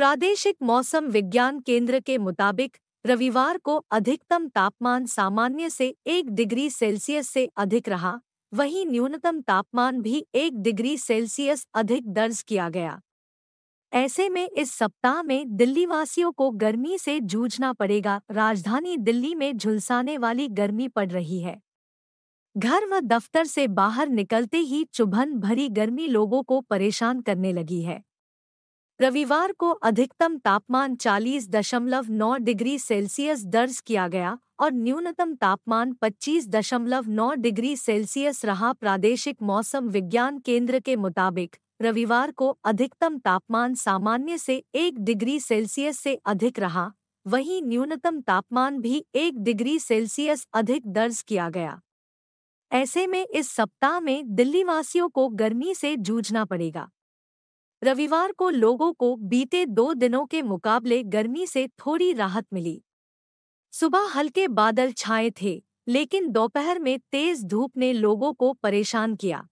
प्रादेशिक मौसम विज्ञान केंद्र के मुताबिक रविवार को अधिकतम तापमान सामान्य से एक डिग्री सेल्सियस से अधिक रहा वहीं न्यूनतम तापमान भी एक डिग्री सेल्सियस अधिक दर्ज किया गया ऐसे में इस सप्ताह में दिल्लीवासियों को गर्मी से जूझना पड़ेगा राजधानी दिल्ली में झुलसाने वाली गर्मी पड़ रही है घर व दफ्तर से बाहर निकलते ही चुभन भरी गर्मी लोगों को परेशान करने लगी है रविवार को अधिकतम तापमान 40.9 डिग्री सेल्सियस दर्ज किया गया और न्यूनतम तापमान 25.9 डिग्री सेल्सियस रहा प्रादेशिक मौसम विज्ञान केंद्र के मुताबिक रविवार को अधिकतम तापमान सामान्य से एक डिग्री सेल्सियस से अधिक रहा वहीं न्यूनतम तापमान भी एक डिग्री सेल्सियस अधिक दर्ज किया गया ऐसे में इस सप्ताह में दिल्लीवासियों को गर्मी से जूझना पड़ेगा रविवार को लोगों को बीते दो दिनों के मुकाबले गर्मी से थोड़ी राहत मिली सुबह हल्के बादल छाए थे लेकिन दोपहर में तेज धूप ने लोगों को परेशान किया